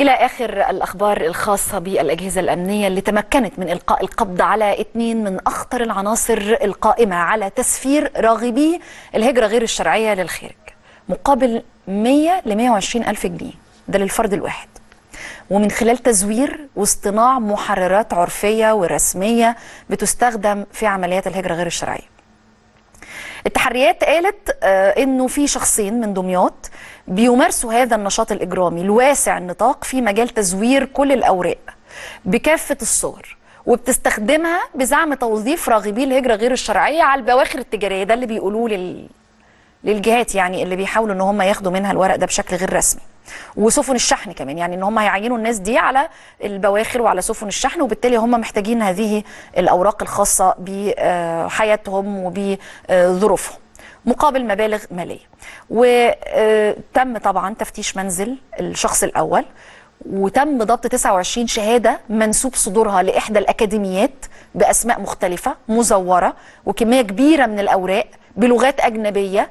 إلى آخر الأخبار الخاصة بالأجهزة الأمنية اللي تمكنت من إلقاء القبض على اثنين من أخطر العناصر القائمة على تسفير راغبي الهجرة غير الشرعية للخارج مقابل 100 ل 120 ألف جنيه ده للفرد الواحد ومن خلال تزوير واصطناع محررات عرفية ورسمية بتستخدم في عمليات الهجرة غير الشرعية التحريات قالت آه انه في شخصين من دمياط بيمارسوا هذا النشاط الإجرامي الواسع النطاق في مجال تزوير كل الأوراق بكافة الصور وبتستخدمها بزعم توظيف راغبي الهجرة غير الشرعية على البواخر التجارية ده اللي بيقولوه لل... للجهات يعني اللي بيحاولوا ان هم ياخدوا منها الورق ده بشكل غير رسمي وسفن الشحن كمان يعني ان هم هيعينوا الناس دي على البواخر وعلى سفن الشحن وبالتالي هم محتاجين هذه الاوراق الخاصه بحياتهم وبظروفهم مقابل مبالغ ماليه وتم آه، طبعا تفتيش منزل الشخص الاول وتم ضبط 29 شهادة منسوب صدورها لإحدى الأكاديميات بأسماء مختلفة مزورة وكمية كبيرة من الأوراق بلغات أجنبية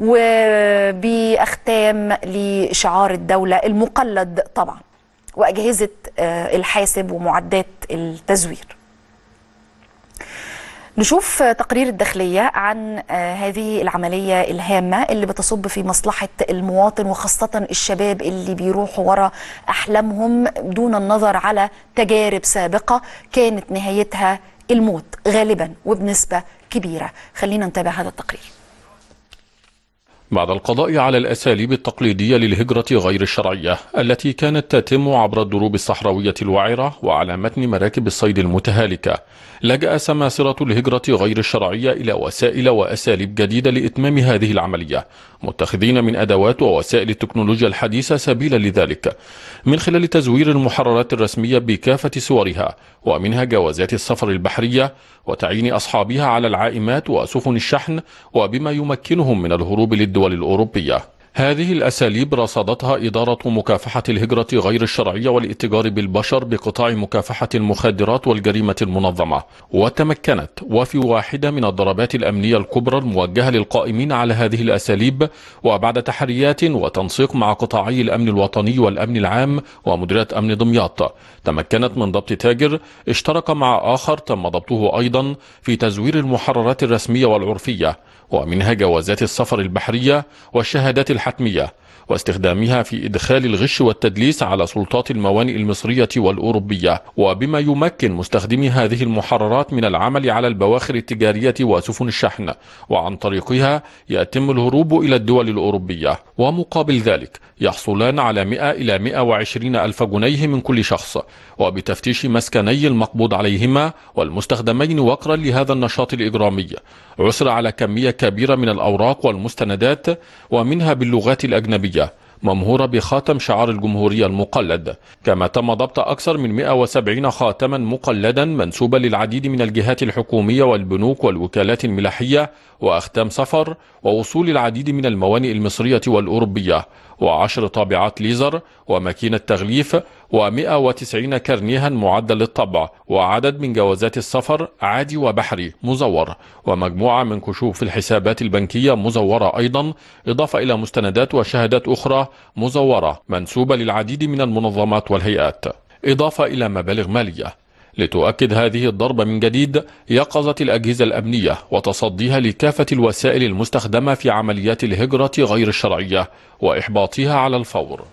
وبأختام لشعار الدولة المقلد طبعا وأجهزة آه، الحاسب ومعدات التزوير نشوف تقرير الداخلية عن آه، هذه العملية الهامة اللي بتصب في مصلحة المواطن وخاصة الشباب اللي بيروحوا ورا أحلامهم دون النظر على تجارب سابقة كانت نهايتها الموت غالبا وبنسبة كبيرة خلينا نتابع هذا التقرير بعد القضاء على الأساليب التقليدية للهجرة غير الشرعية التي كانت تتم عبر الدروب الصحراوية الوعرة وعلى متن مراكب الصيد المتهالكة لجأ سماسرة الهجرة غير الشرعية إلى وسائل وأساليب جديدة لإتمام هذه العملية متخذين من أدوات ووسائل التكنولوجيا الحديثة سبيلا لذلك من خلال تزوير المحررات الرسمية بكافة صورها ومنها جوازات السفر البحرية وتعيين أصحابها على العائمات وسفن الشحن وبما يمكنهم من الهروب للدول الأوروبية هذه الأساليب رصدتها إدارة مكافحة الهجرة غير الشرعية والاتجار بالبشر بقطاع مكافحة المخدرات والجريمة المنظمة وتمكنت وفي واحدة من الضربات الأمنية الكبرى الموجهة للقائمين على هذه الأساليب وبعد تحريات وتنسيق مع قطاعي الأمن الوطني والأمن العام ومديرية أمن دمياط تمكنت من ضبط تاجر اشترك مع آخر تم ضبطه أيضا في تزوير المحررات الرسمية والعرفية ومنها جوازات السفر البحرية والشهادات الحرية حتمية واستخدامها في إدخال الغش والتدليس على سلطات الموانئ المصرية والأوروبية وبما يمكن مستخدمي هذه المحررات من العمل على البواخر التجارية وسفن الشحن وعن طريقها يتم الهروب إلى الدول الأوروبية ومقابل ذلك يحصلان على 100 إلى 120 ألف جنيه من كل شخص وبتفتيش مسكني المقبوض عليهما والمستخدمين وقرا لهذا النشاط الإجرامي عسر على كمية كبيرة من الأوراق والمستندات ومنها باللغات الأجنبية ممهورة بخاتم شعار الجمهورية المقلد كما تم ضبط أكثر من 170 خاتما مقلدا منسوبا للعديد من الجهات الحكومية والبنوك والوكالات الملاحية وأختام سفر ووصول العديد من الموانئ المصرية والأوروبية وعشر طابعات ليزر وماكينة تغليف و190 كرنيها معدل للطبع وعدد من جوازات السفر عادي وبحري مزور ومجموعة من كشوف الحسابات البنكية مزورة أيضا إضافة إلى مستندات وشهادات أخرى مزورة منسوبة للعديد من المنظمات والهيئات إضافة إلى مبالغ مالية لتؤكد هذه الضربة من جديد يقظة الأجهزة الأمنية وتصديها لكافة الوسائل المستخدمة في عمليات الهجرة غير الشرعية وإحباطها على الفور